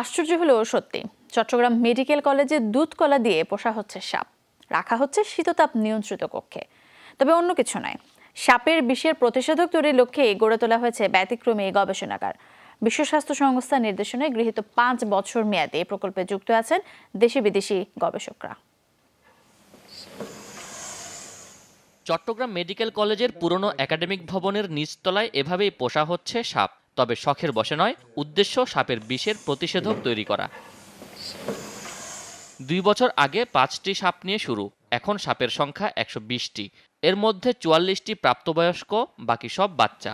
আশ্চর্য হলেও সত্যি চট্টগ্রাম মেডিকেল কলেজে দুধকলা দিয়ে পোষা হচ্ছে সাপ রাখা হচ্ছে শীততাপ নিয়ন্ত্রিত কক্ষে তবে অন্য কিছু নয় সাপের বিষের প্রতিষেধক তৈরির লক্ষ্যে গড়ে তোলা হয়েছে ব্যতিক্রমী এই গবেষণাগার বিশ্ব স্বাস্থ্য সংস্থার নির্দেশনায় গৃহীত পাঁচ বছর মেয়াদে এই প্রকল্পে যুক্ত আছেন দেশি বিদেশি গবেষকরা চট্টগ্রাম মেডিকেল কলেজের পুরনো একাডেমিক ভবনের নিচতলায় এভাবেই পোষা হচ্ছে সাপ তবে শখের বসে নয় উদ্দেশ্য সাপের বিষের প্রতিষেধক তৈরি করা দুই বছর আগে পাঁচটি সাপ নিয়ে শুরু এখন সাপের সংখ্যা একশো বিশটি এর মধ্যে চুয়াল্লিশটি প্রাপ্তবয়স্ক বাকি সব বাচ্চা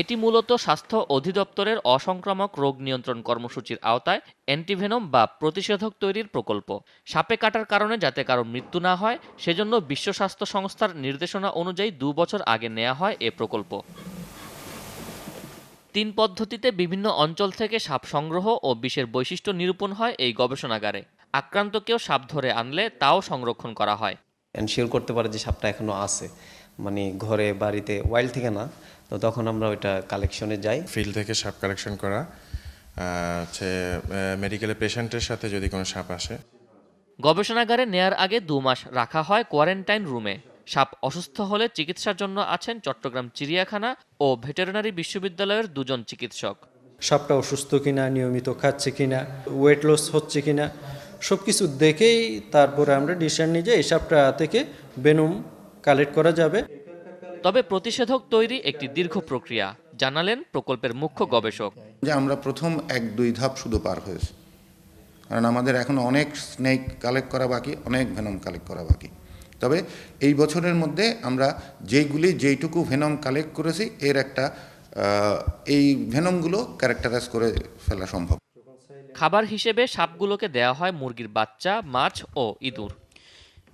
এটি মূলত স্বাস্থ্য অধিদপ্তরের অসংক্রামক রোগ নিয়ন্ত্রণ কর্মসূচির আওতায় অ্যান্টিভেনম বা প্রতিষেধক তৈরির প্রকল্প সাপে কাটার কারণে যাতে কারো মৃত্যু না হয় সেজন্য বিশ্ব স্বাস্থ্য সংস্থার নির্দেশনা অনুযায়ী দু বছর আগে নেওয়া হয় এ প্রকল্প তিন পদ্ধতিতে বিভিন্ন অঞ্চল থেকে সাপ সংগ্রহ ও বিষের বৈশিষ্ট্য নিরূপণ হয় এই গবেষণাগারে আক্রান্তকেও সাপ ধরে আনলে তাও সংরক্ষণ করা হয় এনশিওর করতে পারে যে সাপটা এখনও আছে মানে ঘরে বাড়িতে ওয়াইল্ড থেকে না তো তখন আমরা ওইটা কালেকশনে যাই ফিল্ড থেকে সাপ কালেকশন করা হচ্ছে মেডিকেলের পেশেন্টের সাথে যদি কোনো সাপ আসে গবেষণাগারে নেয়ার আগে দু মাস রাখা হয় কোয়ারেন্টাইন রুমে সাপ অসুস্থ হলে চিকিৎসার জন্য আছেন চট্টগ্রাম চিড়িয়াখানা ও ভেটেরিনারি বিশ্ববিদ্যালয়ের দুজন চিকিৎসক সাপটা অসুস্থ কিনা নিয়মিত খাচ্ছে কিনা ওয়েট লস হচ্ছে কিনা সব কিছু দেখেই তারপরে আমরা ডিসিশন নিই যে এই সাপটা থেকে বেনুম কালেক্ট করা যাবে তবে প্রতিষেধক তৈরি একটি দীর্ঘ প্রক্রিয়া জানালেন প্রকল্পের মুখ্য গবেষক যে আমরা প্রথম এক দুই ধাপ শুধু পার হয়েছি কারণ আমাদের এখন অনেক স্নেক কালেক্ট করা বাকি অনেক ভেনম কালেক্ট করা বাকি তবে এই বছরের মধ্যে আমরা যেইগুলি যেইটুকু ভেনম কালেক্ট করেছি এর একটা এই ভেনমগুলো ক্যারেক্টারাইজ করে ফেলা সম্ভব খাবার হিসেবে সাপগুলোকে দেয়া হয় মুরগির বাচ্চা মাছ ও ইঁদুর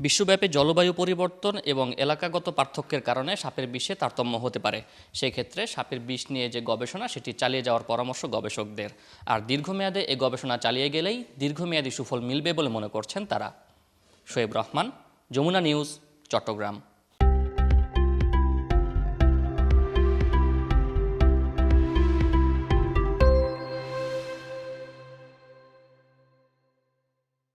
বিশ্বব্যাপী জলবায়ু পরিবর্তন এবং এলাকাগত পার্থক্যের কারণে সাপের বিষে তারতম্য হতে পারে সেক্ষেত্রে সাপের বিষ নিয়ে যে গবেষণা সেটি চালিয়ে যাওয়ার পরামর্শ গবেষকদের আর দীর্ঘমেয়াদে এ গবেষণা চালিয়ে গেলেই দীর্ঘমেয়াদী সুফল মিলবে বলে মনে করছেন তারা শোয়েব রহমান যমুনা নিউজ চট্টগ্রাম